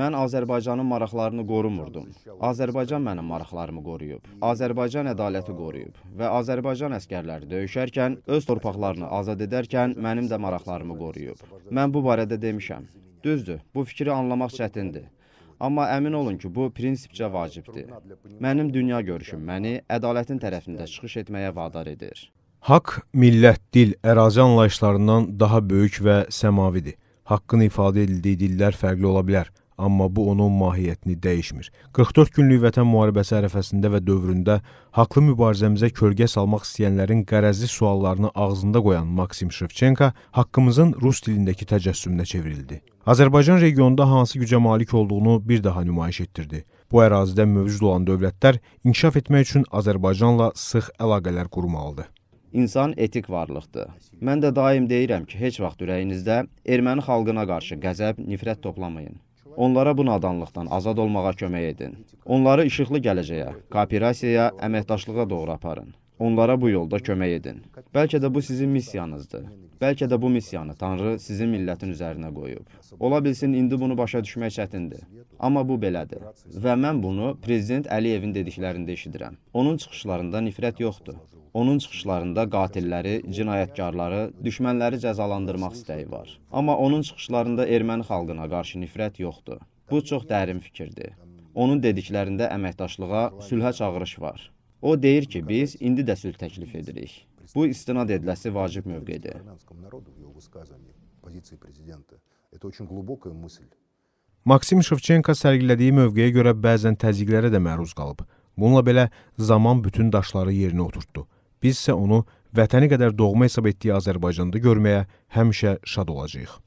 Mən Azərbaycanın maraqlarını qorumurdum. Azərbaycan mənim maraqlarımı qoruyub. Azərbaycan ədaləti qoruyub və Azərbaycan əskərləri döyüşərkən, öz torpaqlarını azad edərkən mənim də maraqlarımı qoruyub. Mən bu barədə demişəm. Düzdür, bu fikri anlamaq çətindir. Amma əmin olun ki, bu prinsipcə vacibdir. Mənim dünya görüşüm məni ədalətin tərəfində çıxış etməyə vadar edir. Haqq millət, dil, ərazi anlayışlarından daha böyük və səmavidir haqqın ifadə edildiyi dillər fərqli ola bilər, amma bu onun mahiyyətini dəyişmir. 44 günlük vətən müharibəsi ərəfəsində və dövründə haqlı mübarizəmizə kölgə salmaq istəyənlərin qərəzli suallarını ağzında qoyan Maksim Şevçenko haqqımızın rus dilindəki təcəssümünə çevrildi. Azərbaycan regionda hansı gücə malik olduğunu bir daha nümayiş etdirdi. Bu ərazidə mövcud olan dövlətlər inkişaf etmək üçün Azərbaycanla sıx əlaqələr qurmalıdır. İnsan etik varlıqdır. Mən də daim deyirəm ki, heç vaxt ürəyinizdə erməni xalqına qarşı qəzəb, nifrət toplamayın. Onlara bu nadanlıqdan azad olmağa kömək edin. Onları işıqlı gələcəyə, kooperasiyaya, əməkdaşlığa doğru aparın. Onlara bu yolda kömək edin. Bəlkə də bu sizin missiyanızdır. Bəlkə də bu missiyanı Tanrı sizin millətin üzərinə qoyub. Ola bilsin indi bunu başa düşmək çətindir. Amma bu belədir. Və mən bunu prezident Əliyevin dediklərində eşidirəm. Onun çıxışlarında nifrət yoxdur. Onun çıxışlarında qatilləri, cinayətkarları, düşmənləri cəzalandırmaq istəyi var. Amma onun çıxışlarında erməni xalqına qarşı nifrət yoxdur. Bu çox dərin fikirdir. Onun dediklərində əməkdaşlığa, sülhə çağırış var. O deyir ki, biz indi də sülh təklif edirik. Bu istinad ediləsi vacib mövqedir. Это очень глубокая мысль. Maksim Şevçenko sərgilədiyi mövqeyə görə bəzən təzyiqlərə də məruz qalıb. Bununla belə zaman bütün daşları yerinə oturtdu. Biz isə onu vətəni qədər doğma hesab etdiyi Azərbaycanda görməyə həmişə şad olacağıq.